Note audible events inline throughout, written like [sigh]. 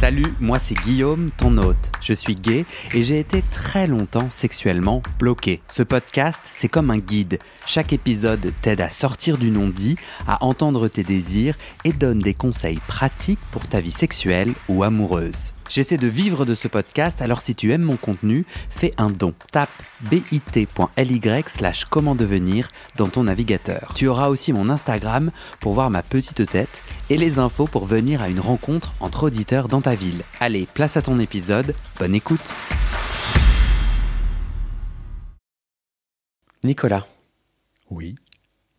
Salut, moi c'est Guillaume, ton hôte. Je suis gay et j'ai été très longtemps sexuellement bloqué. Ce podcast, c'est comme un guide. Chaque épisode t'aide à sortir du non-dit, à entendre tes désirs et donne des conseils pratiques pour ta vie sexuelle ou amoureuse. J'essaie de vivre de ce podcast, alors si tu aimes mon contenu, fais un don. Tape bit.ly slash comment devenir dans ton navigateur. Tu auras aussi mon Instagram pour voir ma petite tête et les infos pour venir à une rencontre entre auditeurs dans ta ville. Allez, place à ton épisode, bonne écoute. Nicolas. Oui.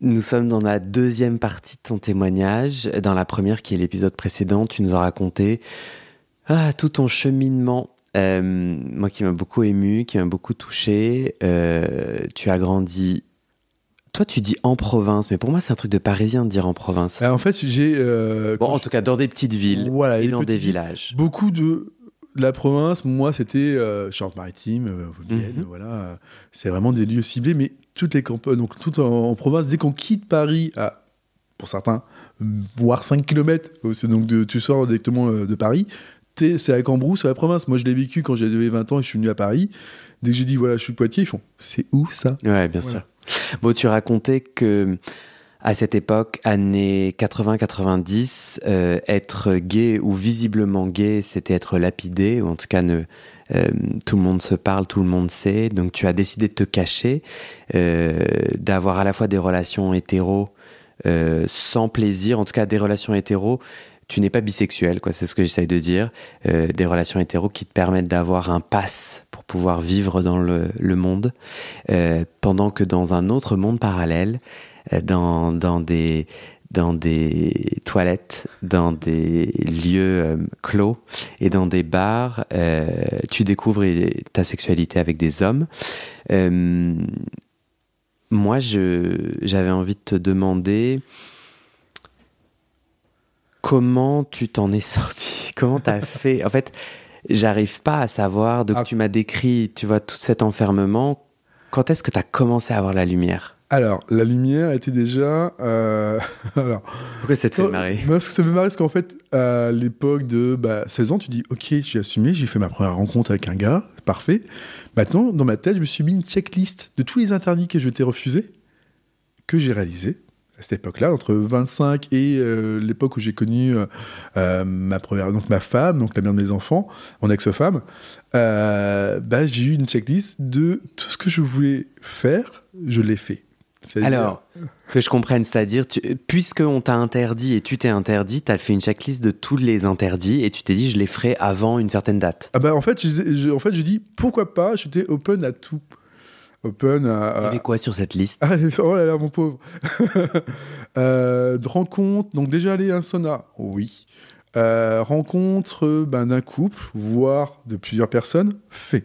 Nous sommes dans la deuxième partie de ton témoignage. Dans la première, qui est l'épisode précédent, tu nous as raconté ah, tout ton cheminement. Euh, moi qui m'a beaucoup ému, qui m'a beaucoup touché. Euh, tu as grandi. Toi, tu dis en province, mais pour moi, c'est un truc de parisien de dire en province. Bah, en fait, j'ai. Euh, en tout cas, dans des petites villes et dans des villages. Beaucoup de la province, moi, c'était Charente-Maritime, Vaudienne, mhm. voilà. C'est vraiment des lieux ciblés, mais toutes les campagnes, donc tout en, province, dès qu'on quitte Paris pour certains, voire 5 km. Donc de, tu sors directement de Paris, c'est à Cambroux, sur la province. Moi, je l'ai vécu quand j'avais 20 ans et je suis venu à Paris. Dès que j'ai dit, voilà, je suis de c'est où ça Ouais, bien sûr. Bon, tu racontais que à cette époque, années 80-90, euh, être gay ou visiblement gay, c'était être lapidé, ou en tout cas, euh, tout le monde se parle, tout le monde sait. Donc, tu as décidé de te cacher, euh, d'avoir à la fois des relations hétéros sans plaisir, en tout cas des relations hétéros tu n'es pas bisexuel, quoi. C'est ce que j'essaye de dire. Euh, des relations hétéro qui te permettent d'avoir un pass pour pouvoir vivre dans le, le monde, euh, pendant que dans un autre monde parallèle, euh, dans, dans des dans des toilettes, dans des lieux clos et dans des bars. tu découvres ta sexualité avec des hommes. Euh, moi, j'avais envie de te demander comment tu t'en es sorti [laughs] Comment t'as fait En fait, j'arrive pas à savoir, donc ah. tu m'as décrit, tu vois, tout cet enfermement. Quand est-ce que tu as commencé à avoir la lumière alors, la lumière était déjà. Euh, [laughs] alors, Pourquoi ça te fait marrer Parce que ça me fait parce qu'en fait, à l'époque de 16 bah, ans, tu dis Ok, j'ai assumé, j'ai fait ma première rencontre avec un gars, parfait. Maintenant, dans ma tête, je me suis mis une checklist de tous les interdits que je t'ai refusés, que j'ai réalisés, à cette époque-là, entre 25 et euh, l'époque où j'ai connu euh, euh, ma première, donc ma femme, donc la mère de mes enfants, mon ex-femme, bah, j'ai eu une checklist de tout ce que je voulais faire, je l'ai fait. Alors, que je comprenne, c'est-à-dire, puisque on t'a interdit et tu t'es interdit, t'as fait une checklist de tous les interdits et tu t'es dit, je les ferai avant une certaine date. Ah bah en fait, en fait, j'ai dit pourquoi pas, j'étais open à tout. Open. Il y avait quoi sur cette liste [laughs] ah, Oh là là, mon pauvre. [laughs] Euh, de rencontre, donc déjà aller à un sauna, oui. Euh, rencontre ben, d'un couple, voire de plusieurs personnes, fait.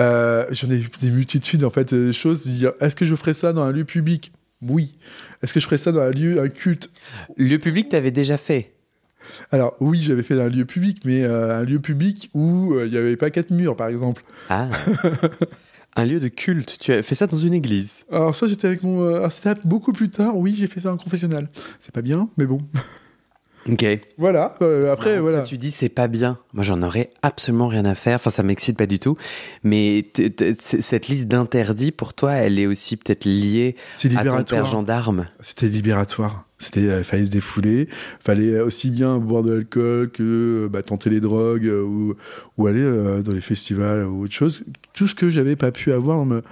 Euh, j'en ai vu des multitudes, en fait, des choses. Est-ce que je ferais ça dans un lieu public Oui. Est-ce que je ferais ça dans un lieu, un culte Lieu public, t'avais déjà fait alors oui, j'avais fait dans un lieu public, mais un lieu public où il n'y avait pas quatre murs, par exemple. Ah. [laughs] Un lieu de culte. Tu as fait ça dans une église. Alors ça, j'étais avec mon. Euh, ah, c'était beaucoup plus tard. Oui, j'ai fait ça en confessionnal. C'est pas bien, mais bon. [laughs] Ok. Voilà. Euh, après, voilà. tu dis c'est pas bien. Moi, j'en aurais absolument rien à faire. Enfin, ça m'excite pas du tout. Mais cette liste d'interdits pour toi, elle est aussi peut-être liée à ton père gendarme. C'était libératoire. C'était euh, fallait se défouler, fallait aussi bien boire de l'alcool que euh, bah, tenter les drogues euh, ou, aller dans les festivals ou autre chose. Tout ce que j'avais pas pu avoir dans ma,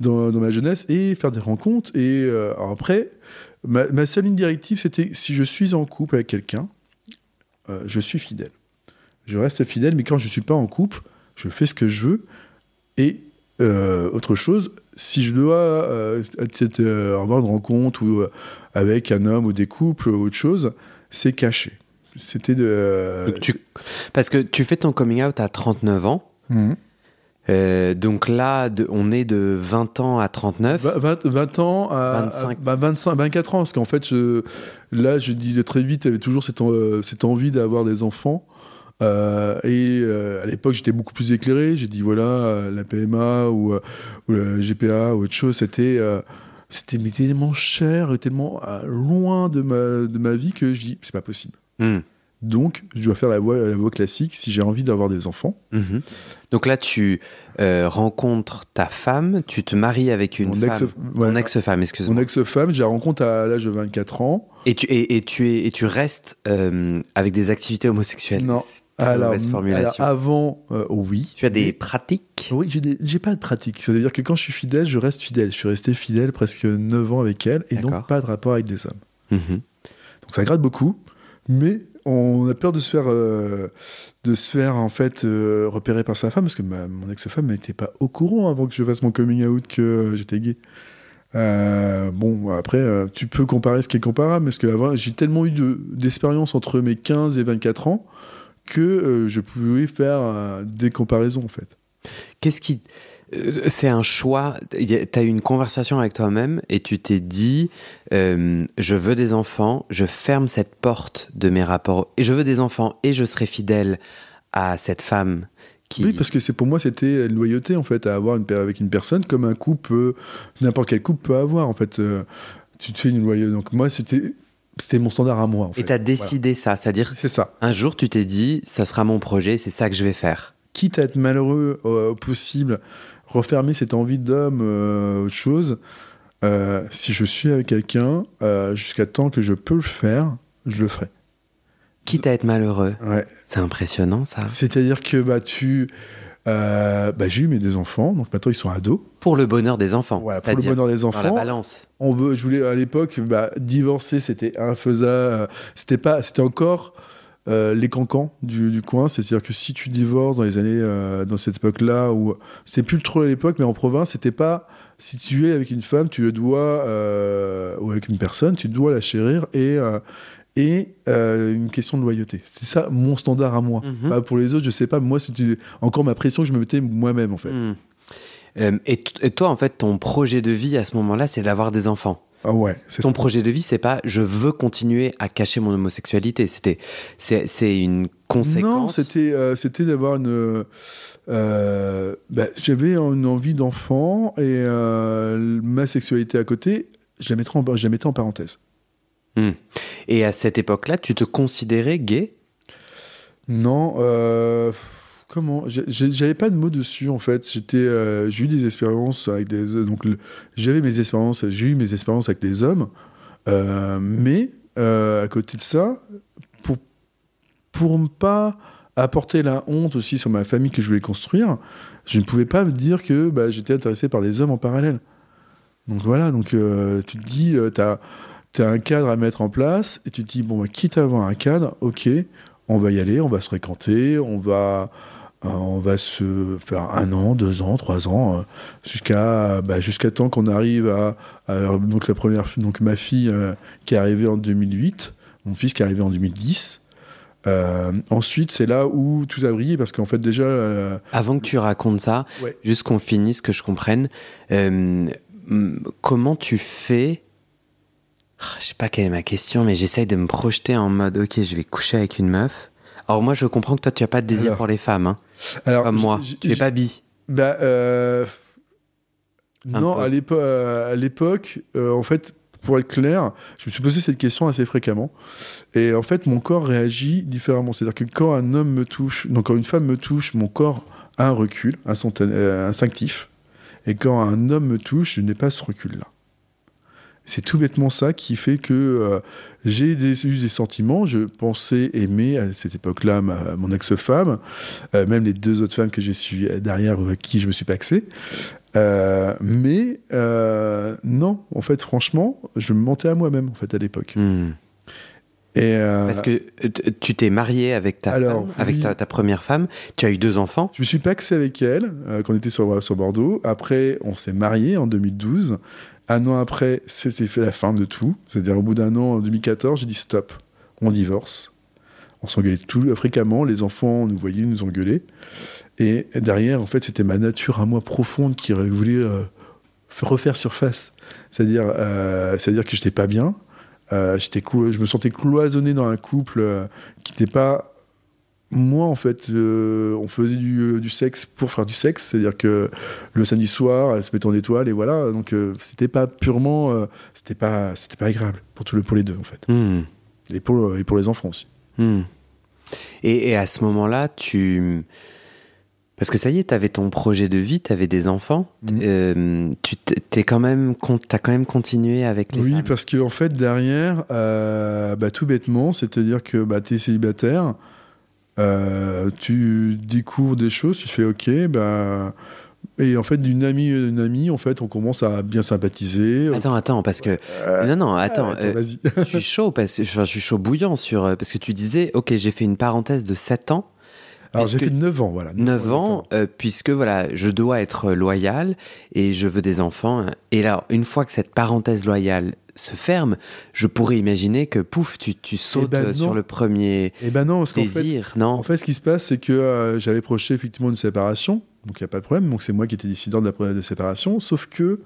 dans, ma, jeunesse et faire des rencontres. Et après, ma, seule ligne directive, c'était si je suis en couple avec quelqu'un, je suis fidèle. Je reste fidèle, mais quand je suis pas en couple, je fais ce que je veux. Et autre chose, si je dois euh, euh, avoir une rencontre ou euh, avec un homme ou des couples ou autre chose, c'est caché. C'était de. Parce que tu fais ton coming out à 39 ans. Hum. donc là, on est de 20 ans à 39. 20, ans à, 25. 24 bah, ans, parce qu'en fait, là, je dis très vite, j'avais toujours cette, cette envie d'avoir des enfants. Euh, et euh, à l'époque, j'étais beaucoup plus éclairé. J'ai dit voilà, euh, la PMA ou, la le GPA ou autre chose, c'était c'était tellement cher, tellement loin de ma, de ma vie que je dis c'est pas possible. Hmm. Donc, je dois faire la voie, la voie classique si j'ai envie d'avoir des enfants. Mhm. Donc là, tu rencontres ta femme, tu te maries avec une femme. Ex ex-femme, excuse-moi. Mon ex-femme, je la rencontre à l'âge de 24 ans. Et tu, et, tu, es, et tu restes avec des activités homosexuelles Non, alors, avant, euh, oh oui. Tu as des pratiques Oui, j'ai pas de pratiques. C'est-à-dire que quand je suis fidèle, je reste fidèle. Je suis resté fidèle presque 9 ans avec elle et donc pas de rapport avec des hommes. Mhm. Donc ça gratte beaucoup, mais on a peur de se faire, euh, de se faire en fait euh, repérer par sa femme parce que bah, mon ex-femme n'était pas au courant avant que je fasse mon coming out que j'étais gay. bon, après, tu peux comparer ce qui est comparable, parce que j'ai tellement eu d'expérience entre mes 15 et 24 ans que euh, je pouvais faire euh, des comparaisons en fait. Qu'est-ce qui euh, c'est un choix. Tu as eu une conversation avec toi-même et tu t'es dit Je veux des enfants, je ferme cette porte de mes rapports. Et je veux des enfants et je serai fidèle à cette femme. Qui... Oui, parce que c'est pour moi, c'était une loyauté en fait, à avoir une avec une personne comme un couple, n'importe quel couple peut avoir en fait. tu te fais une loyauté. Donc moi, c'était c'était mon standard à moi. En fait. Et t'as décidé ça, c'est-à-dire C'est Un jour, tu t'es dit, ça sera mon projet, c'est ça que je vais faire. Quitte à être malheureux au euh, possible, refermer cette envie d'homme, euh, autre chose. Euh, si je suis avec quelqu'un, jusqu'à temps que je peux le faire, je le ferai. Quitte à être malheureux. C'est impressionnant ça. C'est-à-dire que bah tu, bah, j'ai eu mes deux enfants, donc maintenant ils sont ados pour le bonheur des enfants. Voilà, pour le bonheur des enfants. Dans la balance. On veut, je voulais à l'époque, bah, divorcer, c'était infaisable. C'était pas, c'était encore euh, les cancans du, coin. C'est-à-dire que si tu divorces dans les années, euh, dans cette époque-là, où c'était plus le trop à l'époque, mais en province, c'était pas. Si tu es avec une femme, tu le dois, euh, ou avec une personne, tu dois la chérir et et une question de loyauté. C'était ça mon standard à moi. Mhm. pour les autres, je sais pas. Moi, tu encore ma pression que je me mettais moi-même en fait. Hmm. Euh, et, toi, en fait, ton projet de vie à ce moment-là, c'est d'avoir des enfants. Ah ouais, Ton ça. projet de vie, c'est pas je veux continuer à cacher mon homosexualité. C'était, c'est, une conséquence. Non, c'était, euh, c'était d'avoir une. Euh, ben, j'avais une envie d'enfant et ma sexualité à côté, je la mettais en, je mettais en parenthèse. Hmm. Et à cette époque-là, tu te considérais gay Non. Euh comment j'avais pas de mots dessus en fait euh, j'ai eu des expériences avec des donc j'avais mes expériences j'ai eu mes expériences avec des hommes euh, mais euh, à côté de ça pour pour ne pas apporter la honte aussi sur ma famille que je voulais construire je ne pouvais pas me dire que bah, j'étais intéressé par des hommes en parallèle donc voilà donc tu te dis tu as, un cadre à mettre en place et tu te dis bon bah, quitte à avoir un cadre ok on va y aller, on va se fréquenter, on va, euh, on va se faire un an, deux ans, trois ans, euh, jusqu'à bah, jusqu'à temps qu'on arrive à, donc la première donc ma fille euh, qui est arrivée en 2008, mon fils qui est arrivé en 2010. ensuite, c'est là où tout a brillé parce qu'en fait déjà. Avant que tu racontes ça, juste qu'on finisse, que je comprenne, comment tu fais ah, je sais pas quelle est ma question, mais j'essaye de me projeter en mode ok, je vais coucher avec une meuf. Alors moi, je comprends que toi, tu as pas de désir pour les femmes. Hein. Alors, moi, tu n'es pas bi. Bah, euh, non, à l'époque, euh, euh, en fait, pour être clair, je me suis posé cette question assez fréquemment. Et en fait, mon corps réagit différemment. C'est-à-dire que quand un homme me touche, donc quand une femme me touche, mon corps a un recul un instinctif. Et quand un homme me touche, je n'ai pas ce recul-là. C'est tout bêtement ça qui fait que euh, j'ai eu des sentiments. Je pensais aimer à cette époque-là mon ex-femme, euh, même les deux autres femmes que j'ai suivies euh, derrière qui je me suis paxé. mais non, en fait, franchement, je me mentais à moi-même en fait à l'époque. Hmm. Et Parce que tu t'es marié avec, ta, première femme, tu as eu deux enfants. Je me suis paxé avec elle quand on était sur, sur Bordeaux. Après, on s'est marié en 2012. Un an après, c'était fait la fin de tout. C'est-à-dire, au bout d'un an, en 2014, j'ai dit stop, on divorce. On s'engueulait tout fréquemment, les enfants nous voyaient nous engueuler. Et derrière, en fait, c'était ma nature à moi profonde qui voulait euh, refaire surface. C'est-à-dire euh, c'est-à-dire que pas bien. Euh, je me sentais cloisonné dans un couple qui n'était pas moi, en fait, euh, on faisait euh, du, sexe pour faire du sexe, c'est-à-dire que le samedi soir, elle se mettait en étoile et voilà. Donc, euh, c'était pas purement, c'était pas, pas agréable pour tout le, pour les deux en fait, hmm. et pour les enfants aussi. Hmm. Et, à ce moment-là, tu, parce que ça y est, tu avais ton projet de vie, tu t'avais des enfants, hmm. tu t'es quand même, t'as quand même continué avec les. Oui, parce que en fait, derrière, bah, tout bêtement, c'est-à-dire que bah, es célibataire. Euh, tu découvres des choses, tu fais OK, ben. Et en fait, d'une amie une amie, en fait, on commence à bien sympathiser. Attends, attends, parce que euh, non, non, attends. Euh, je suis chaud parce que je suis chaud bouillant sur parce que tu disais, ok, j'ai fait une parenthèse de 7 ans. Alors j'ai fait 9 ans, voilà. 9, ans, puisque voilà, je dois être loyal et je veux des enfants. Et là, une fois que cette parenthèse loyale se ferme, je pourrais imaginer que pouf, tu, tu eh sautes ben euh, sur le premier et eh ben non, parce désir. En fait, non en fait, ce qui se passe, c'est que euh, j'avais projeté effectivement une séparation, donc il n'y a pas de problème. Donc c'est moi qui étais décideur de la, de séparation, sauf que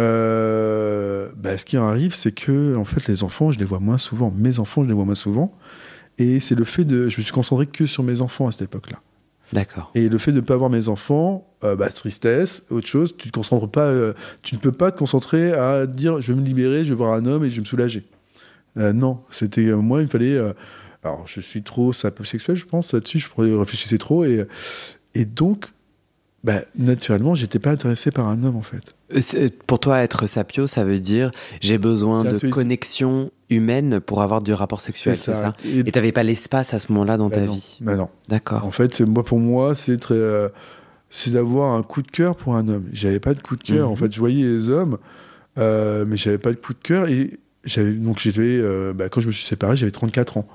euh, bah, ce qui arrive, c'est que en fait, les enfants, je les vois moins souvent. Mes enfants, je les vois moins souvent. Et c'est le fait de. Je me suis concentré que sur mes enfants à cette époque-là. Et le fait de ne pas avoir mes enfants, euh, bah, tristesse, autre chose, tu, te concentres pas, euh, tu ne peux pas te concentrer à dire je vais me libérer, je vais voir un homme et je vais me soulager. Euh, non, c'était moi, il me fallait. alors, je suis trop sexuel, je pense, là-dessus, je réfléchissais trop. Et, et donc, bah, naturellement, j'étais pas intéressé par un homme, en fait. Euh, pour toi, être sapio, ça veut dire j'ai besoin de connexion humaine pour avoir du rapport sexuel, c'est ça, ça Et t'avais pas l'espace à ce moment-là dans bah ta vie bah non. D'accord. En fait, moi, pour moi, euh, c'est d'avoir un coup de cœur pour un homme. J'avais pas de coup de cœur. En mhm. fait, je voyais les hommes, euh, mais j'avais pas de coup de cœur. Et donc, euh, bah, quand je me suis séparé, j'avais 34 ans.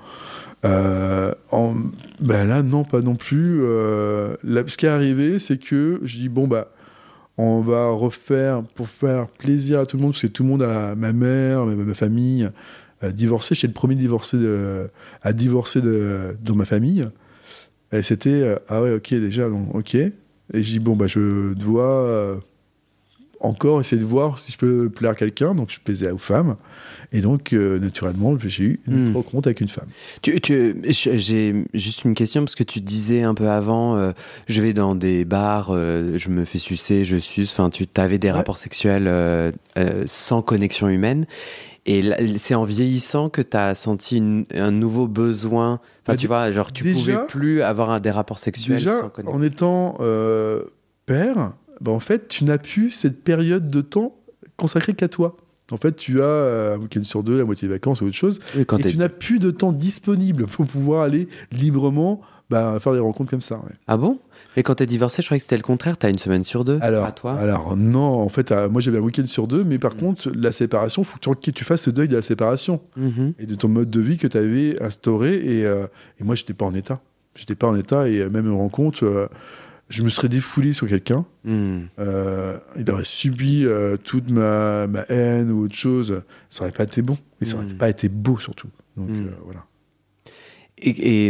en, là, non, pas non plus. là, ce qui est arrivé, c'est que je dis bon bah, on va refaire pour faire plaisir à tout le monde, parce que tout le monde, a, ma mère, ma, famille, divorcée euh, divorcé. J'étais le premier divorcé de, à divorcer de, dans ma famille. Et c'était, euh, ah ouais, ok, déjà, bon, ok. Et je dis, bon, bah, je dois euh, encore essayer de voir si je peux plaire à quelqu'un. Donc, je plaisais aux femmes. Et donc, euh, naturellement, j'ai eu une hmm. rencontre avec une femme. Tu, tu j'ai juste une question, parce que tu disais un peu avant, euh, je vais dans des bars, euh, je me fais sucer, je suce. Enfin, tu avais des rapports sexuels sans connexion humaine. Et c'est en vieillissant que tu as senti un nouveau besoin. Enfin, bah, tu vois, genre, tu pouvais plus avoir un, des rapports sexuels sans connexion. En étant père, bah, en fait, tu n'as plus cette période de temps consacrée qu'à toi. En fait, tu as euh, un week-end sur deux, la moitié des vacances ou autre chose, et tu n'as plus de temps disponible pour pouvoir aller librement bah, faire des rencontres comme ça. Ah bon Et quand tu es divorcé, je croyais que c'était le contraire, tu as une semaine sur deux alors, à toi Alors non, en fait, euh, moi j'avais un week-end sur deux, mais par mm. contre, la séparation, faut que tu, fasses le deuil de la séparation mm-hmm. et de ton mode de vie que tu avais instauré, et, euh, et moi j'étais pas en état. J'étais pas en état, et même une rencontre je me serais défoulé sur quelqu'un. Hmm. Euh, il aurait subi euh, toute ma, ma, haine ou autre chose. Ça n'aurait pas été bon. Et ça n'aurait hmm. pas été beau surtout. Donc hmm. euh, voilà. Et,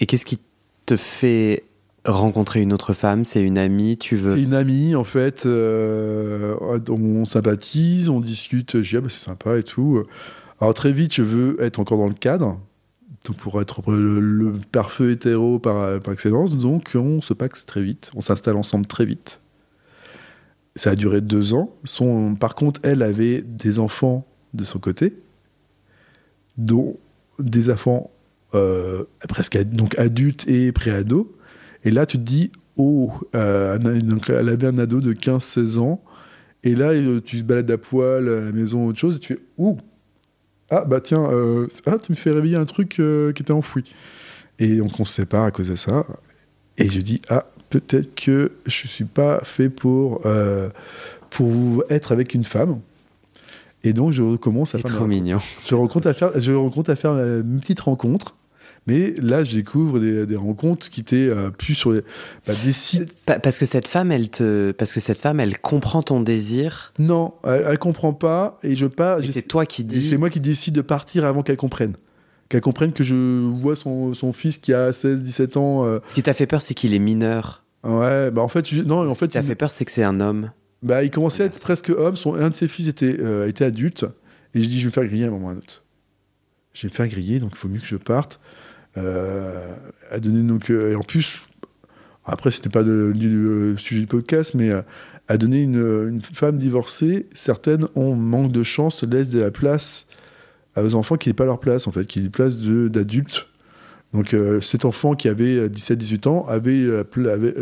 et, qu'est-ce qui te fait rencontrer une autre femme C'est une amie Tu veux C'est une amie en fait. on sympathise, on discute. Je dis ah, bah, c'est sympa et tout. Alors très vite, je veux être encore dans le cadre pour être le, le feu hétéro par, excellence. Donc, on se paxe très vite. On s'installe ensemble très vite. Ça a duré deux ans. par contre, elle avait des enfants de son côté, dont des enfants euh, presque donc adultes et pré-ados. Et là, tu te dis, oh, euh, elle avait un ado de 15-16 ans. Et là, euh, tu te balades à poil à la maison, autre chose, et tu fais, ouh, ah bah tiens, euh, ah, tu me fais réveiller un truc euh, qui était enfoui. Et donc on se sépare à cause de ça. Et je dis, ah, peut-être que je ne suis pas fait pour, euh, pour être avec une femme. Et donc je recommence à faire... mignon. Je rencontre à faire, je rencontre à faire une petite rencontre mais là, je découvre des, rencontres qui étaient euh, plus sur les, bah, des euh, Parce que cette femme, elle te, parce que cette femme, elle comprend ton désir. Non, elle, comprend pas, et je pas. C'est toi qui dis. C'est moi qui décide de partir avant qu'elle comprenne qu'elle comprenne que je vois son, son, fils qui a 16, 17 ans. Euh. Ce qui t'a fait peur, c'est qu'il est mineur. Ouais, bah en fait, non, en Ce fait. qui t'a fait peur, c'est que c'est un homme. Bah, il commençait à être presque homme. Son, un de ses fils était, était adulte. Et je dis, je vais me faire griller à un moment ou à un autre. Je vais me faire griller, donc il faut mieux que je parte a euh, donné donc, euh, et en plus, après, c'était pas le, sujet du podcast, mais à euh, donner une, femme divorcée. Certaines ont manque de chance, laissent de la place à vos enfants qui n'est pas leur place, en fait, qui est une place d'adulte Donc, cet enfant qui avait 17-18 ans, avait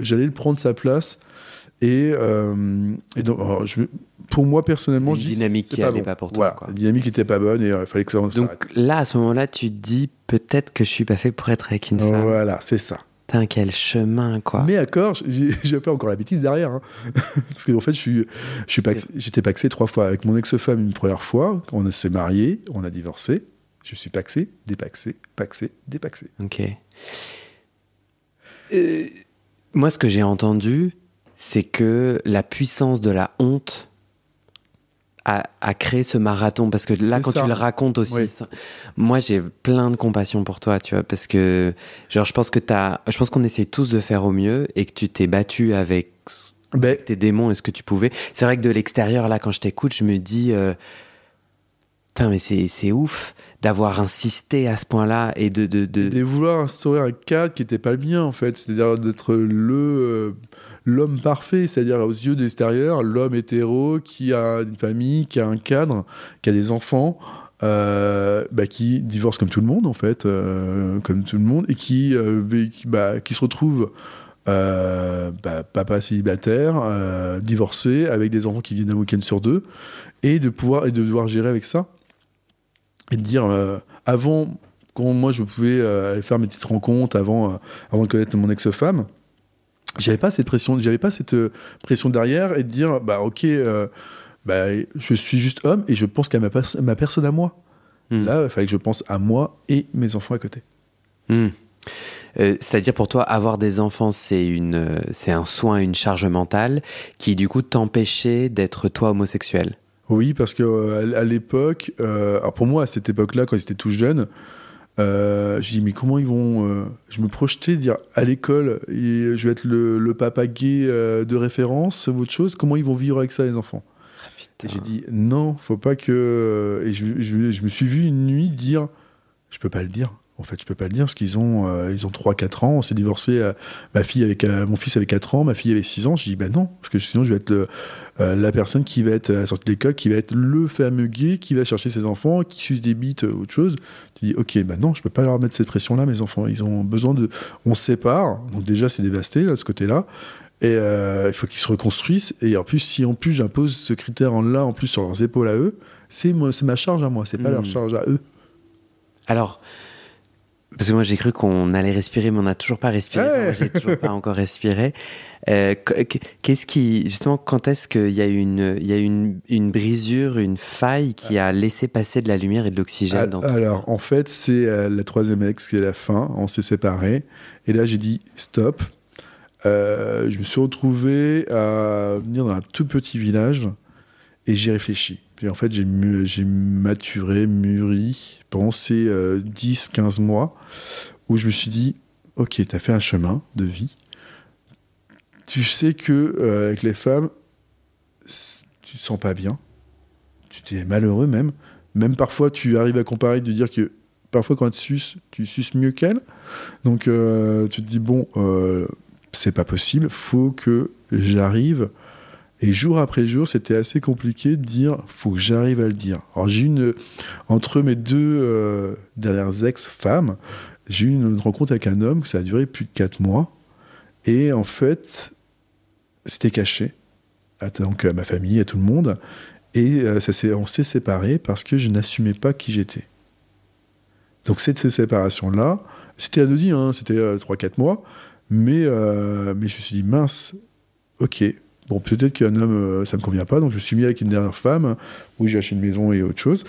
j'allais le prendre sa place euh, et, donc, pour moi personnellement, une je dynamique qui n'allait pas, pour toi. quoi. La dynamique n'était pas bonne et il euh, fallait que ça. Donc là, à ce moment-là, tu te dis peut-être que je suis pas fait pour être avec une femme. Voilà, c'est ça. quel chemin, quoi. Mais d'accord, j'ai fait encore la bêtise derrière. Hein. [laughs] Parce qu'en fait, je suis, je suis j'étais paxé trois fois avec mon ex-femme une première fois. on s'est marié, on a divorcé. Je suis paxé, dépaxé, paxé, dépaxé. Ok. moi, ce que j'ai entendu, c'est que la puissance de la honte a, créé ce marathon. Parce que là, quand tu le racontes aussi, moi, j'ai plein de compassion pour toi, tu vois, parce que, genre, je pense que as, je pense qu'on essaie tous de faire au mieux et que tu t'es battu avec ben tes démons et ce que tu pouvais. C'est vrai que de l'extérieur, là, quand je t'écoute, je me dis, euh, putain, mais c'est ouf d'avoir insisté à ce point-là et de de, de... vouloir instaurer un cas qui n'était pas le mien, en fait. C'est-à-dire d'être le. Euh, l'homme parfait, c'est-à-dire aux yeux de l'extérieur, l'homme hétéro qui a une famille, qui a un cadre, qui a des enfants. Euh, bah, qui divorce comme tout le monde en fait, euh, comme tout le monde, et qui, euh, bah, se retrouve bah, papa célibataire, divorcé, avec des enfants qui viennent un week-end sur deux, et de pouvoir et de devoir gérer avec ça, et de dire avant quand moi je pouvais faire mes petites rencontres avant avant de connaître mon ex-femme j'avais pas cette pression, j'avais pas cette euh, pression derrière et de dire bah ok, euh, bah, je suis juste homme et je pense qu'à ma, a ma, personne à moi. Hmm. Là, il fallait que je pense à moi et mes enfants à côté. Hmm. Euh, c'est-à-dire pour toi, avoir des enfants, c'est une, c'est un soin, une charge mentale qui du coup t'empêchait d'être toi homosexuel. Oui, parce que à l'époque, pour moi à cette époque-là, quand j'étais tout jeune, euh, je dis comment ils vont euh, Je me projetais dire à l'école et je vais être le, papa gay euh, de référence, autre chose. Comment ils vont vivre avec ça les enfants ah, J'ai dit non, faut pas que. Et je, me suis vu une nuit dire je peux pas le dire. En fait, je peux pas le dire parce qu'ils ont, euh, ils ont 3-4 ans. On s'est divorcé. Euh, ma fille avec, euh, mon fils avait 4 ans, ma fille avait 6 ans. Je dis, ben non, parce que sinon je vais être la personne qui va être à la sortie de l'école, qui va être le fameux gay, qui va chercher ses enfants, qui suce des bites ou autre chose. Tu dis, ok, ben non, je peux pas leur mettre cette pression-là, mes enfants. Ils ont besoin de. On se sépare. Donc déjà, c'est dévasté, là, de ce côté-là. Et il faut qu'ils se reconstruisent. Et en plus, si en plus j'impose ce critère-là, en plus sur leurs épaules à eux, c'est ma charge à moi, c'est pas leur hmm. charge à eux. Alors, parce que moi j'ai cru qu'on allait respirer, mais on n'a toujours pas respiré. Ouais. Moi j'ai toujours pas encore respiré. Euh, qu'est-ce qui, justement, quand est-ce qu'il y a une, il y a une, une brisure, une faille qui a laissé passer de la lumière et de l'oxygène ah, dans Alors en fait c'est euh, la troisième ex qui est la fin. On s'est séparés et là j'ai dit stop. Euh, je me suis retrouvé à venir dans un tout petit village et j'ai réfléchi. Et en fait, j'ai maturé, mûri pendant ces 10-15 euh, mois où je me suis dit Ok, tu as fait un chemin de vie. Tu sais que euh, avec les femmes, tu te sens pas bien. Tu es malheureux même. Même parfois, tu arrives à comparer de dire que parfois, quand tu suces, tu suces mieux qu'elle Donc, euh, tu te dis Bon, c'est pas possible, faut que j'arrive et jour après jour, c'était assez compliqué de dire, faut que j'arrive à le dire. Alors j'ai une, entre mes deux euh, dernières ex-femmes, j'ai eu une, rencontre avec un homme, ça a duré plus de 4 mois. Et en fait, c'était caché, à, donc euh, ma famille, à tout le monde. Et euh, ça s'est on s'est séparés parce que je n'assumais pas qui j'étais. Donc cette séparation-là, c'était anodin, hein, c'était 3-4 mois, mais, mais je me suis dit, mince, ok, Bon, peut-être qu'un homme, euh, ça ne me convient pas, donc je suis mis avec une dernière femme. Oui, j'ai acheté une maison et autre chose.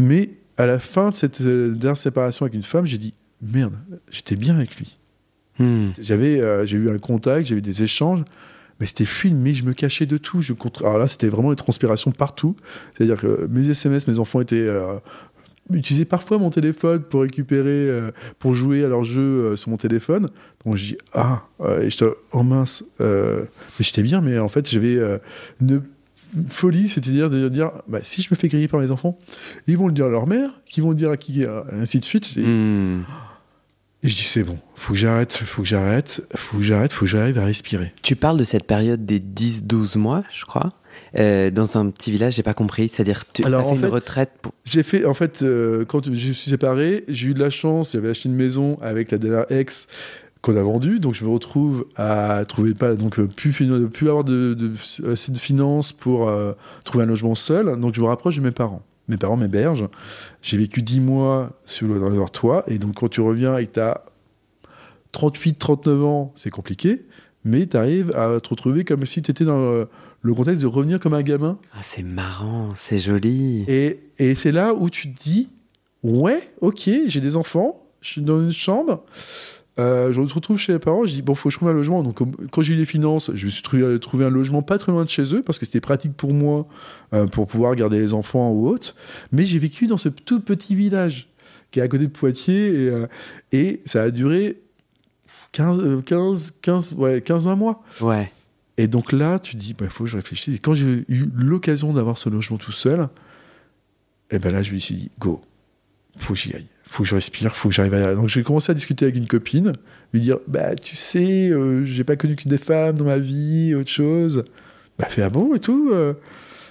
Mais à la fin de cette euh, dernière séparation avec une femme, j'ai dit merde, j'étais bien avec lui. Hmm. J'avais, euh, j'ai eu un contact, j'ai eu des échanges, mais c'était mais je me cachais de tout. Je contre... Alors là, c'était vraiment une transpiration partout. C'est-à-dire que mes SMS, mes enfants étaient utiliser parfois mon téléphone pour récupérer, euh, pour jouer à leurs jeux euh, sur mon téléphone. Donc je dis ah, euh, et je oh mince, mais j'étais bien, mais en fait j'avais une folie, c'est-à-dire de dire bah, si je me fais griller par mes enfants, ils vont le dire à leur mère, qui vont le dire à qui, ainsi de suite. Et je dis c'est bon, faut que j'arrête, faut que j'arrête, faut que j'arrête, faut que j'arrive à respirer. Tu parles de cette période des 10-12 mois, je crois, euh, dans un petit village, j'ai pas compris. C'est-à-dire tu as fait, une retraite pour... J'ai fait, en fait, euh, quand je me suis séparé, j'ai eu de la chance, j'avais acheté une maison avec la dernière ex qu'on a vendue, donc je me retrouve à trouver pas, donc euh, plus, plus avoir de, assez de finances pour trouver un logement seul, donc je me rapproche de mes parents mes parents m'hébergent. J'ai vécu 10 mois sur le, dans leur toit. Et donc, quand tu reviens et que tu as 38, 39 ans, c'est compliqué. Mais tu arrives à te retrouver comme si tu étais dans le, contexte de revenir comme un gamin. Ah, c'est marrant, c'est joli. Et, et c'est là où tu te dis Ouais, ok, j'ai des enfants, je suis dans une chambre. Euh, je me retrouve chez mes parents, je dis bon, faut que je trouve un logement. Donc, quand j'ai eu les finances, je me suis euh, trouvé un logement pas très loin de chez eux parce que c'était pratique pour moi euh, pour pouvoir garder les enfants ou autre. Mais j'ai vécu dans ce tout petit village qui est à côté de Poitiers et, ça a duré 15, 15, 15, ouais, 15 20 mois. Ouais. Et donc là, tu dis, il bah, faut que je réfléchisse. Et quand j'ai eu l'occasion d'avoir ce logement tout seul, et eh ben là, je me suis dit, go, faut que j'y aille faut que je respire, faut que j'arrive à. Donc j'ai commencé à discuter avec une copine, lui dire Bah, tu sais, je euh, j'ai pas connu qu'une des femmes dans ma vie, autre chose. Bah, elle fait Ah bon et tout euh.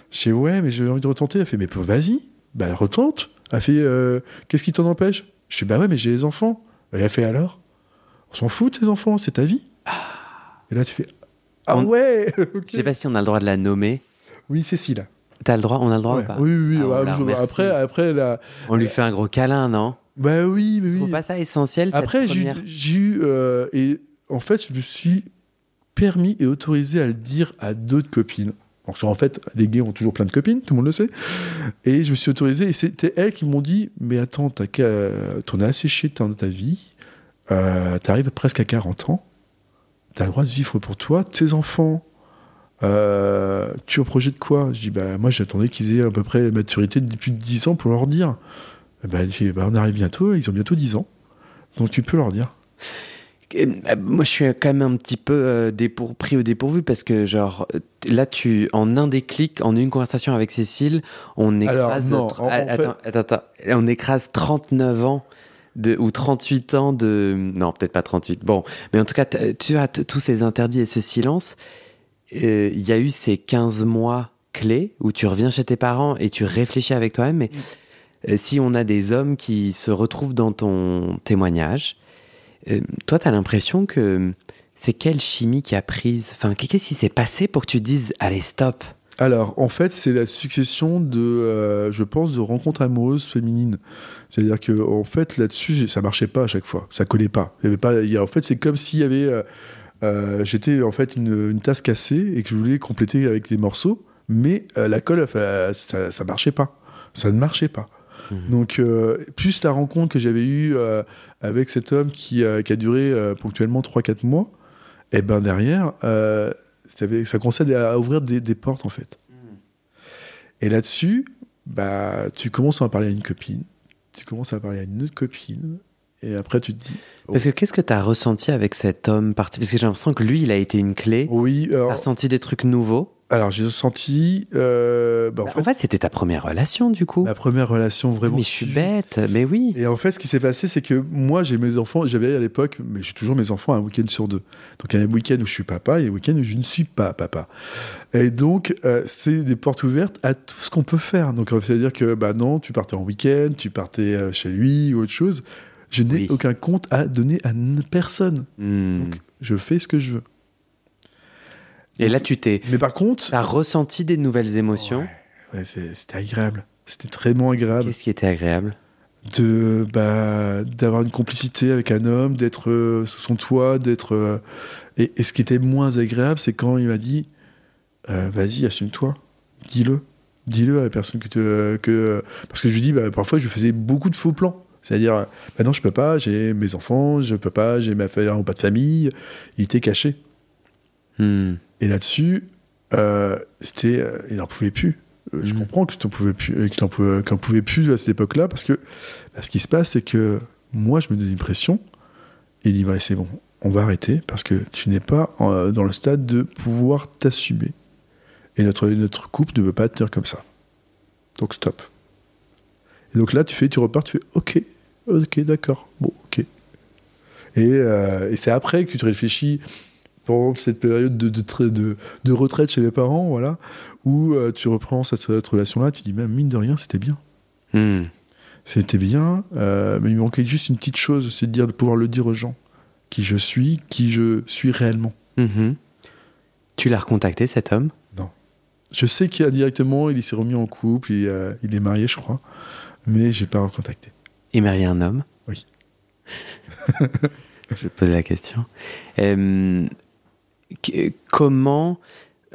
Je Ouais, mais j'ai envie de retenter. Elle fait Mais vas-y, bah, retente. Elle fait euh, Qu'est-ce qui t'en empêche Je suis Bah ouais, mais j'ai les enfants. Elle elle fait Alors On s'en fout, tes enfants, c'est ta vie. Ah. Et là, tu fais Ah ouais Je [laughs] Je sais pas si on a le droit de la nommer. Oui, Cécile. T'as le droit, on a le droit ou pas Oui, oui, ah, après, après la... On lui fait un gros câlin, non bah oui, mais oui. Je pas ça essentiel. Après, j'ai eu. Euh, et en fait, je me suis permis et autorisé à le dire à d'autres copines. en en fait, les gays ont toujours plein de copines, tout le monde le sait. Et je me suis autorisé, et c'était elles qui m'ont dit Mais attends, t'en as, assez cher dans ta vie, euh, t'arrives presque à 40 ans, t'as le droit de vivre pour toi, tes enfants, euh, tu as projet de quoi Je dis Bah, moi, j'attendais qu'ils aient à peu près la maturité depuis plus de 10 ans pour leur dire eh ben, bah, on arrive bientôt, ils ont bientôt 10 ans. Donc tu peux leur dire. Euh, moi, je suis quand même un petit peu euh, pris au dépourvu parce que, genre, là, tu en un déclic, en une conversation avec Cécile, on écrase, on écrase 39 ans de, ou 38 ans de. Non, peut-être pas 38. Bon, mais en tout cas, tu as tous ces interdits et ce silence. Euh, il y a eu ces 15 mois clés où tu reviens chez tes parents et tu réfléchis avec toi-même, mais. Mm. Euh, si on a des hommes qui se retrouvent dans ton témoignage, euh, toi, tu as l'impression que c'est quelle chimie qui a prise Enfin, qu'est-ce qui s'est passé pour que tu dises allez, stop alors, en fait, c'est la succession de, euh, je pense, de rencontres amoureuses féminines. C'est-à-dire que, en fait, là-dessus, ça marchait pas à chaque fois. Ça collait pas. Il pas. Il en fait, c'est comme s'il y avait. J'étais en fait une, tasse cassée et que je voulais compléter avec des morceaux, mais la colle, ça, ça marchait pas. Ça ne marchait pas. Mhm. Donc, euh, plus la rencontre que j'avais eue euh, avec cet homme qui, euh, a duré ponctuellement 3-4 mois, et eh ben derrière, ça, concède à ouvrir des, portes, en fait. Mhm. Et là-dessus, bah, tu commences à parler à une copine, tu commences à parler à une autre copine, et après, tu te dis. Oh. Parce que qu'est-ce que tu as ressenti avec cet homme Parce que j'ai l'impression que lui, il a été une clé. Oui. Alors... A des trucs nouveaux. Alors, j'ai senti. Euh, bah, en, bah, fait, c'était ta première relation, du coup. Ma première relation, vraiment. Mais je suis bête, mais oui. Et en fait, ce qui s'est passé, c'est que moi, j'ai mes enfants, j'avais à l'époque, mais j'ai toujours mes enfants un week-end sur deux. Donc, il y a un week-end où je suis papa et un week-end où je ne suis pas papa. Et donc, euh, c'est des portes ouvertes à tout ce qu'on peut faire. Donc, euh, c'est-à-dire que, bah non, tu partais en week-end, tu partais chez lui ou autre chose. Je n'ai aucun compte à donner à personne. Hmm. Donc, je fais ce que je veux. Et là, tu t'es. Mais par contre. T'as ressenti des nouvelles émotions. c'était agréable. C'était très moins agréable. Qu'est-ce qui était agréable de bah, d'avoir une complicité avec un homme, d'être euh, sous son toit, d'être euh, et, ce qui était moins agréable, c'est quand il m'a dit euh, vas-y assume-toi, dis-le, dis-le à la personne que que parce que je lui dis bah, parfois je faisais beaucoup de faux plans, c'est-à-dire bah non je peux pas, j'ai mes enfants, je peux pas, j'ai ma famille, pas de famille, il était caché. Hmm. Et là-dessus, euh, c'était, euh, il n'en pouvait plus. Euh, je mm. comprends que tu n'en pouvais plus, plus à cette époque-là, parce que bah, ce qui se passe, c'est que moi, je me donne une pression. Et il dit, bah, c'est bon, on va arrêter, parce que tu n'es pas dans le stade de pouvoir t'assumer. Et notre, notre couple ne veut pas tenir comme ça. Donc stop. Et donc là, tu fais, tu repars, tu fais, ok, ok, d'accord, bon, ok. Et, et c'est après que tu réfléchis exemple, cette période de, de, de, retraite chez les parents, voilà, où euh, tu reprends cette, relation-là, tu dis, même mine de rien, c'était bien. Hmm. C'était bien, euh, mais il manquait juste une petite chose, c'est de dire de pouvoir le dire aux gens, qui je suis, qui je suis réellement. Hmm. Tu l'as recontacté, cet homme Non. Je sais qu'il a directement... il s'est remis en couple, euh, il est marié, je crois, mais j'ai pas recontacté. Il marié un homme Oui. [laughs] je vais poser la question. Euh, euh, comment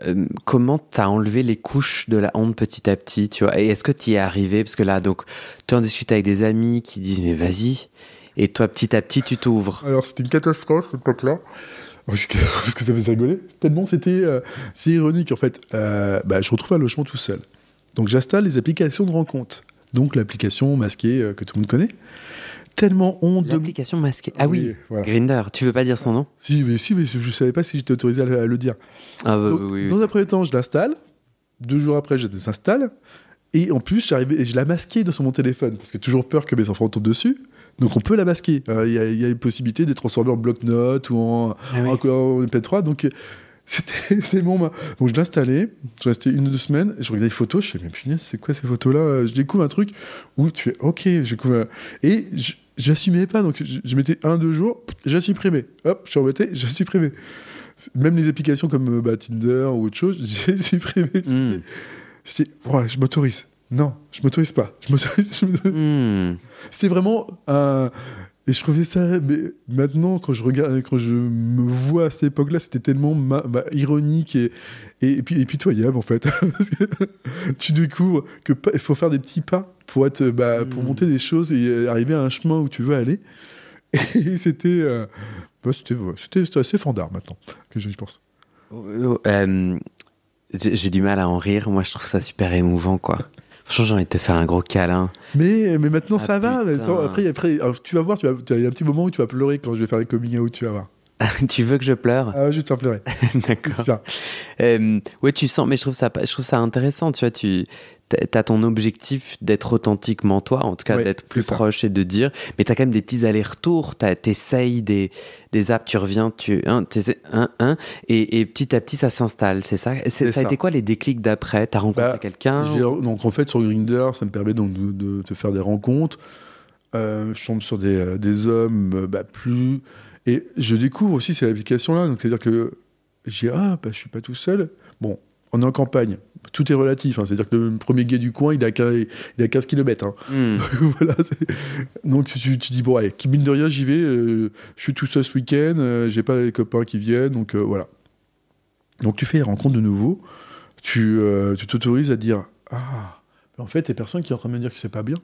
euh, comment t'as enlevé les couches de la honte petit à petit tu vois est-ce que t'y es arrivé parce que là donc tu en discutes avec des amis qui disent mais vas-y et toi petit à petit tu t'ouvres alors c'était une catastrophe cette époque là [laughs] parce que, que ça faisait rigoler tellement c'était euh, c'est ironique en fait bah, je retrouve un logement tout seul donc j'installe les applications de rencontre donc l'application masquée que tout le monde connaît tellement honte. L'application masquée. Ah oui, Grinder. Tu veux pas dire son nom Si, mais si, je, savais pas si j'étais autorisé à, le dire. Ah, bah, dans un premier temps, je l'installe. Deux jours après, je installe Et en plus, j'arrive et je la masquais dans mon téléphone parce que toujours peur que mes enfants tombent dessus. Donc on peut la masquer. Euh, il y, a une possibilité d'être transformer en bloc-notes ou en, 3 ah Donc [laughs] C'était mon... Donc je l'installais, je restais une ou deux semaines, je regardais les photos, je me mais putain, c'est quoi ces photos-là Je découvre un truc où tu fais ok, je découvre. Et j'assumais pas, donc je, mettais un, deux jours, je supprimé. Hop, je remettais, j'ai supprimé. Même les applications comme euh, bah, Tinder ou autre chose, [laughs] j'ai supprimé. Hmm. C'était, ouais, je m'autorise. Non, je m'autorise pas. Je m'autorise. Hmm. C'était vraiment et je trouvais ça. Mais maintenant, quand je regarde, quand je me vois à cette époque-là, c'était tellement ironique et, et, pitoyable en fait. [laughs] tu découvres que il faut faire des petits pas pour être, bah, pour mm. monter des choses et euh, arriver à un chemin où tu veux aller. [laughs] Et euh, bah, c'était, c'était, assez fandard maintenant que je pense. Oh, oh, euh, j'ai du mal à en rire. Moi, je trouve ça super émouvant, quoi j'ai envie de te faire un gros câlin. Mais, maintenant, ah, ça va. après, oh, tu vas voir, tu, y a un petit moment où tu vas pleurer quand je vais faire les coming out, tu vas voir. [laughs] tu veux que je pleure Ah, je vais te faire pleurer. [laughs] D'accord. Euh, tu sens, mais je trouve ça, je trouve ça intéressant. Tu vois, tu as ton objectif d'être authentiquement toi, en tout cas d'être plus proche et de dire, mais tu as quand même des petits allers-retours, Tu des, des apps, tu reviens, tu hein, hein, hein et, petit à petit ça s'installe, c'est ça, ça a été quoi les déclics d'après as rencontré bah, quelqu'un Donc en fait sur Grinder, ça me permet donc de, te faire des rencontres. Euh, je tombe sur des, euh, des hommes euh, bah, plus et je découvre aussi cette application là Donc, c'est-à-dire que j'ai ah, je bah, je suis pas tout seul. Bon, on est en campagne. Tout est relatif. Hein. C'est-à-dire que le premier gay du coin, il a 15, il a 15 km. Hein. Hmm. [laughs] Donc tu, tu, dis, bon, allez, qui mine de rien, j'y vais. Euh, je suis tout seul ce week-end. Euh, j'ai pas les copains qui viennent. Donc euh, voilà. Donc tu fais les rencontres de nouveau. Tu t'autorises à dire, ah, en fait, il n'y a personne qui est en train de me dire que c'est pas bien.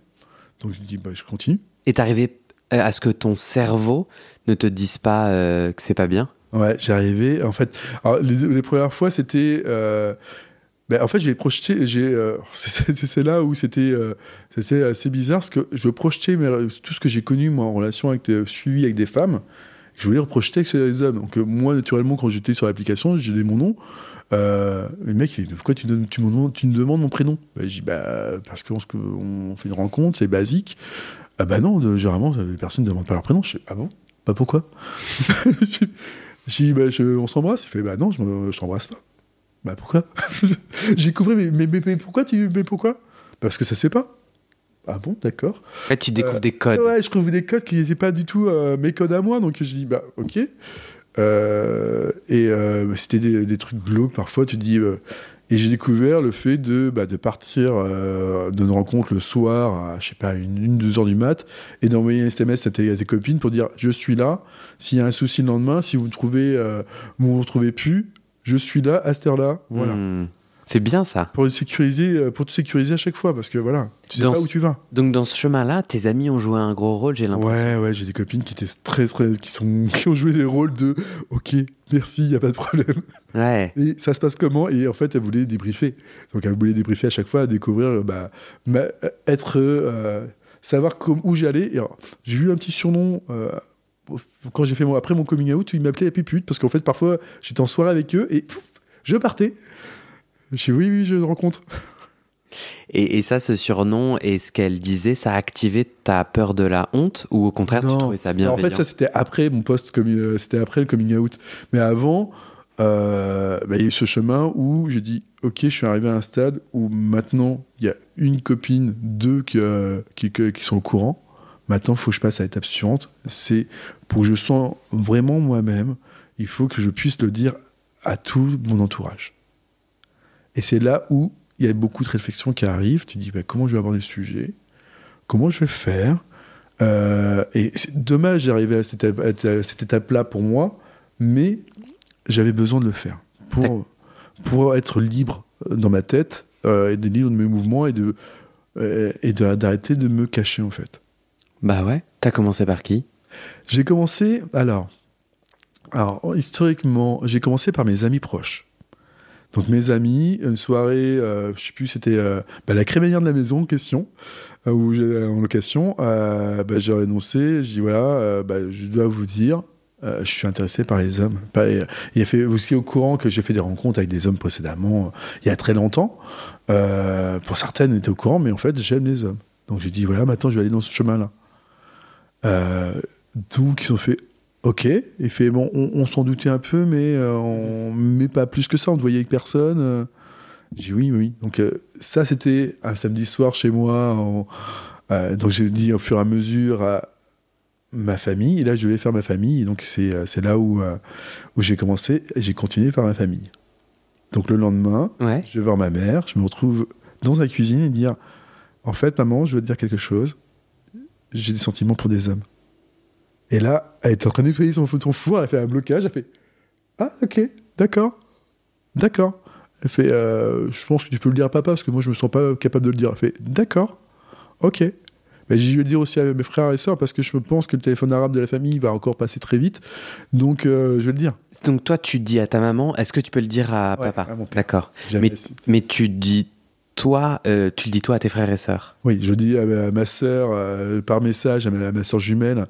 Donc je dis, bah, je continue. Et arrivé euh, à ce que ton cerveau ne te dise pas euh, que c'est pas bien Ouais, j'ai arrivé. En fait, les, premières fois, c'était. Euh, ben, en fait, j'ai projeté. J'ai. [laughs] c'est là où c'était. assez bizarre parce que je projetais mais, tout ce que j'ai connu moi en relation avec suivi avec des femmes. Je voulais reprojeter avec les hommes. Donc moi, naturellement, quand j'étais sur l'application, j'ai donné mon nom. le mec, il dit, pourquoi tu, tu, me demandes, mon prénom bah, Je dis, bah, parce qu'on fait une rencontre, c'est basique. Ah bah non, généralement, euh, personne ne demande pas leur prénom. Je sais, ah bon Bah pourquoi [laughs] bah, Je dis « bah, on s'embrasse Il fait, bah non, je, ne t'embrasse pas. Bah pourquoi [laughs] J'ai découvert, mais, pourquoi tu, Mais pourquoi Parce que ça ne sait pas. Ah bon, d'accord. En fait, tu découvres euh, des codes. Ouais, je trouve des codes qui n'étaient pas du tout euh, mes codes à moi. Donc, je dis, bah, ok. et bah, c'était des, des, trucs glauques parfois. Tu dis, et j'ai découvert le fait de, bah, de partir euh, d'une rencontre le soir, à, je sais pas, une, deux heures du mat, et d'envoyer un SMS à tes, copines pour dire je suis là. S'il y a un souci le lendemain, si vous me trouvez, euh, vous me retrouvez plus, je suis là à cette heure-là. Voilà. Hmm. C'est bien ça. Pour, sécuriser, euh, pour te sécuriser à chaque fois, parce que voilà, tu sais pas où tu vas. Donc dans ce chemin-là, tes amis ont joué un gros rôle, j'ai l'impression. Ouais, ouais, j'ai des copines qui étaient très, très, qui, sont, [laughs] qui ont joué des rôles de OK, merci, il y a pas de problème. Ouais. Et ça se passe comment Et en fait, elle voulait débriefer. Donc elle voulait débriefer à chaque fois, découvrir, euh, bah, euh, être, savoir où j'allais. J'ai eu un petit surnom. quand j'ai fait mon, après mon coming out, ils m'appelaient la pipute parce qu'en fait parfois j'étais en soirée avec eux et je partais. Je dis oui, oui, je le rencontre. [laughs] Et, ça, ce surnom et ce qu'elle disait, ça a activé ta peur de la honte ou au contraire tu trouvais ça bien En fait, ça c'était après mon post, euh, c'était après le coming out. Mais avant, euh, bah, il y a eu ce chemin où j'ai dit ok, je suis arrivé à un stade où maintenant il y a une copine, deux qui, euh, qui, sont au courant. Maintenant, il faut que je passe à l'étape suivante. C'est pour que je sois vraiment moi-même, il faut que je puisse le dire à tout mon entourage. Et c'est là où il y a beaucoup de réflexions qui arrivent. Tu dis, bah, comment je vais aborder le sujet Comment je vais faire euh, Et c'est dommage d'arriver à cette, cette étape-là pour moi, mais j'avais besoin de le faire pour, pour être libre dans ma tête euh, et libre de mes mouvements et de euh, et d'arrêter de, de, me cacher en fait. Bah ouais. T'as commencé par qui J'ai commencé alors alors historiquement j'ai commencé par mes amis proches. Donc mes amis, une soirée, euh, je ne sais plus, c'était euh, bah, la crémaillère de la maison question euh, où en location, bah, j'ai renoncé, j'ai dis voilà, bah, je dois vous dire, je suis intéressé par les hommes. il a fait aussi au courant que j'ai fait des rencontres avec des hommes précédemment, il y a très longtemps. pour certaines, étaient au courant, mais en fait, j'aime les hommes. Donc j'ai dit, voilà, maintenant, je vais aller dans ce chemin-là. Euh, donc, ont fait, Ok, il fait bon, on, s'en doutait un peu, mais euh, on met pas plus que ça, on ne voyait que personne. Euh. j'ai dit oui, oui. Donc euh, ça, c'était un samedi soir chez moi. donc j'ai dit au fur et à mesure à ma famille. Et là, je vais faire ma famille. Donc c'est là où, où j'ai commencé. Et j'ai continué par ma famille. Donc le lendemain, je vais voir ma mère. Je me retrouve dans sa cuisine et dire, en fait, maman, je veux te dire quelque chose. J'ai des sentiments pour des hommes. Et là, elle est en train de son, son four, elle a fait un blocage, elle fait Ah, ok, d'accord, d'accord. Elle fait euh, Je pense que tu peux le dire à papa parce que moi je me sens pas capable de le dire. Elle fait D'accord, ok. Mais je vais le dire aussi à mes frères et sœurs parce que je pense que le téléphone arabe de la famille va encore passer très vite. Donc euh, je vais le dire. Donc toi, tu dis à ta maman Est-ce que tu peux le dire à papa D'accord. mais tu dis toi, euh, tu le dis toi à tes frères et sœurs Oui, je dis à ma, sœur, euh, par message, à ma, sœur jumelle,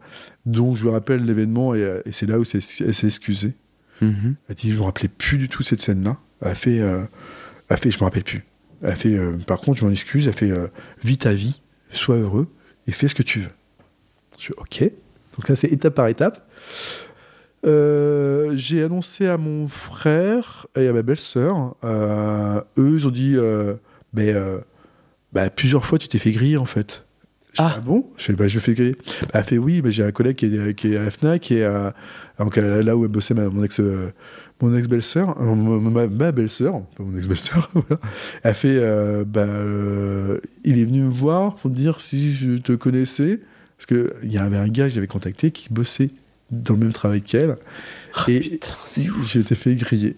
dont je lui rappelle l'événement, euh, et, c'est là où elle s'est excusée. Mhm. Elle dit, je ne me rappelais plus du tout cette scène-là. Elle fait, fait, je me rappelle plus. Elle fait, par contre, je m'en excuse, elle fait, vis ta vie, sois heureux, et fais ce que tu veux. Je ok. Donc ça c'est étape par étape. j'ai annoncé à mon frère et à ma belle-sœur. eux, ils ont dit mais euh, bah, plusieurs fois, tu t'es fait griller, en fait. Ah. ah. bon Je fais, pas bah, je fais griller. Bah, fait, oui, mais j'ai un collègue qui est, à FNAC, et là où elle bossait ma, mon ex... Euh, mon ex-belle-sœur, euh, ma, belle-sœur, mon ex-belle-sœur, [laughs] a fait, bah, il est venu me voir pour me dire si je te connaissais, parce qu'il y avait un gars que j'avais contacté qui bossait dans le même travail qu'elle, ah, et j'ai été fait griller.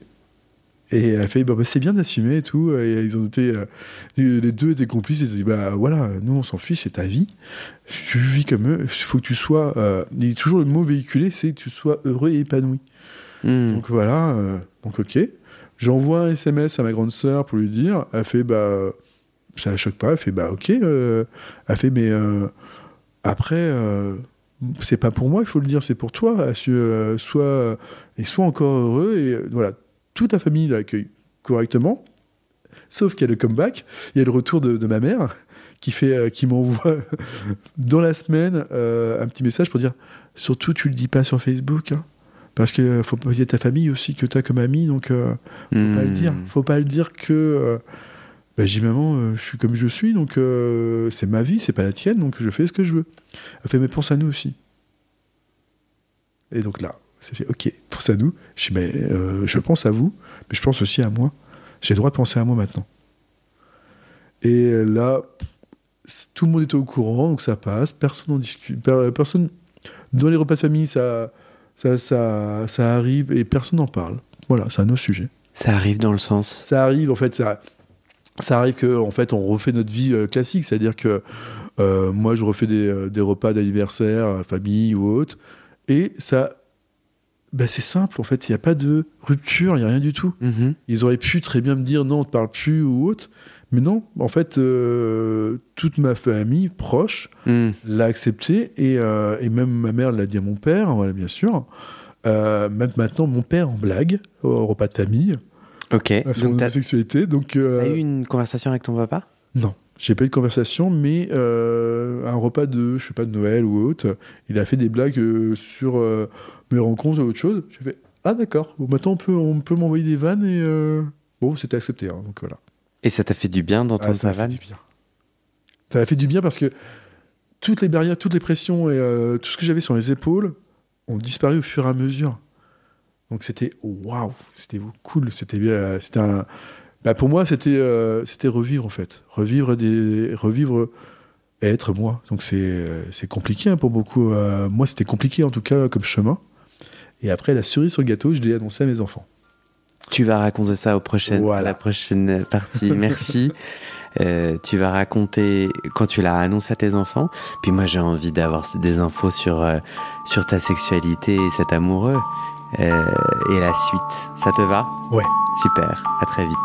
Et elle fait, bah, bah, c'est bien d'assumer et tout. Et ils ont été, euh, les deux étaient complices. Ils ont dit, bah voilà, nous on s'en fiche, c'est ta vie. Tu vis comme eux. Il faut que tu sois. Euh, et toujours le mot véhiculé, c'est que tu sois heureux et épanoui. Hmm. Donc voilà, euh, donc ok. J'envoie un SMS à ma grande sœur pour lui dire. Elle fait, bah, ça la choque pas. Elle fait, bah ok. Euh, elle fait, mais après c'est pas pour moi, il faut le dire, c'est pour toi. Soit, et sois encore heureux. Et voilà, toute la famille l'accueille correctement. Sauf qu'il y a le comeback, il y a le retour de, ma mère qui fait, euh, qui m'envoie [laughs] dans la semaine euh, un petit message pour dire surtout tu le dis pas sur Facebook hein, parce qu'il faut pas dire ta famille aussi que tu as comme ami donc euh, faut pas le dire, hmm. faut pas le dire que bah, j'ai maman je suis comme je suis donc c'est ma vie c'est pas la tienne donc je fais ce que je veux. Elle fait mes pense à nous aussi. Et donc là c'est ok, pour ça, nous. Je, euh, je pense à vous, mais je pense aussi à moi. J'ai le droit de penser à moi maintenant. Et là, tout le monde est au courant, donc ça passe. Personne n'en discute. Personne dans les repas de famille, ça, ça, ça, arrive et personne n'en parle. Voilà, c'est un autre sujet. Ça arrive dans le sens. Ça arrive, en fait, ça, ça arrive que, en fait, on refait notre vie euh, classique, c'est-à-dire que euh, moi, je refais des, des repas d'anniversaire, famille ou autre, et ça bah, c'est simple en fait, il n'y a pas de rupture, il n'y a rien du tout. Mhm. Ils auraient pu très bien me dire non, on ne te parle plus ou autre. Mais non, en fait, euh, toute ma famille proche mhm. l'a accepté euh, et, même ma mère l'a dit à mon père, hein, voilà, bien sûr. Euh, même maintenant, mon père en blague au repas de famille. Ok. À son donc sexualité. Donc, a eu une conversation avec ton papa Non, j'ai pas eu de conversation, mais un repas de, je sais pas, de Noël ou autre, il a fait des blagues sur me rencontre autre chose. J'ai fait Ah, d'accord, maintenant on peut, on peut m'envoyer des vannes et euh, bon, c'était accepté. Hein, donc voilà. Et ça t'a fait du bien d'entendre ah, ça vanne Ça m'a fait du bien parce que toutes les barrières, toutes les pressions et euh, tout ce que j'avais sur les épaules ont disparu au fur et à mesure. Donc c'était waouh, c'était cool, c'était bien, euh, c'était un. Bah pour moi, c'était c'était revivre en fait, revivre des, revivre être moi. Donc c'est compliqué hein, pour beaucoup. moi, c'était compliqué en tout cas comme chemin. Et après, la cerise sur le gâteau, je l'ai annoncé à mes enfants. Tu vas raconter ça au prochain, à la prochaine partie. Merci. [laughs] Euh, tu vas raconter quand tu l'as annoncé à tes enfants. Puis moi, j'ai envie d'avoir des infos sur, euh, sur ta sexualité et cet amoureux euh, et la suite. Ça te va Ouais. Super. À très vite.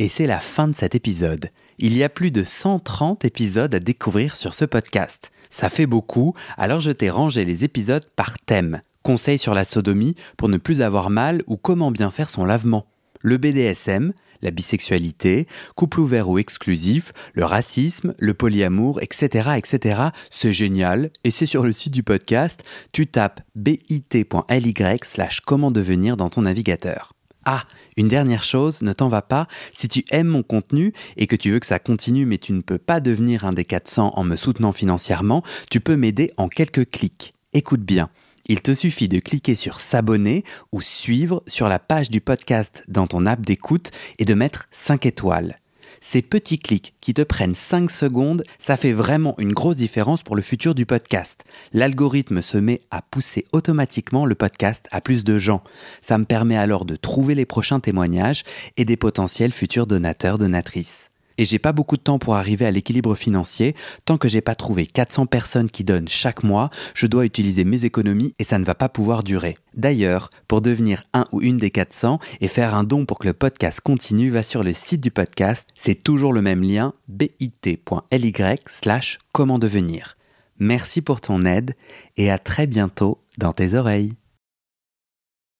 Et c'est la fin de cet épisode. Il y a plus de 130 épisodes à découvrir sur ce podcast. Ça fait beaucoup, alors je t'ai rangé les épisodes par thème. Conseils sur la sodomie pour ne plus avoir mal ou comment bien faire son lavement. Le BDSM, la bisexualité, couple ouvert ou exclusif, le racisme, le polyamour, etc. etc. C'est génial et c'est sur le site du podcast. Tu tapes bit.ly slash comment devenir dans ton navigateur. Ah, une dernière chose, ne t'en va pas, si tu aimes mon contenu et que tu veux que ça continue mais tu ne peux pas devenir un des 400 en me soutenant financièrement, tu peux m'aider en quelques clics. Écoute bien. Il te suffit de cliquer sur s'abonner ou suivre sur la page du podcast dans ton app d'écoute et de mettre 5 étoiles. Ces petits clics qui te prennent 5 secondes, ça fait vraiment une grosse différence pour le futur du podcast. L'algorithme se met à pousser automatiquement le podcast à plus de gens. Ça me permet alors de trouver les prochains témoignages et des potentiels futurs donateurs, donatrices. Et j'ai pas beaucoup de temps pour arriver à l'équilibre financier. Tant que j'ai pas trouvé 400 personnes qui donnent chaque mois, je dois utiliser mes économies et ça ne va pas pouvoir durer. D'ailleurs, pour devenir un ou une des 400 et faire un don pour que le podcast continue, va sur le site du podcast. C'est toujours le même lien, bit.ly slash comment devenir. Merci pour ton aide et à très bientôt dans tes oreilles.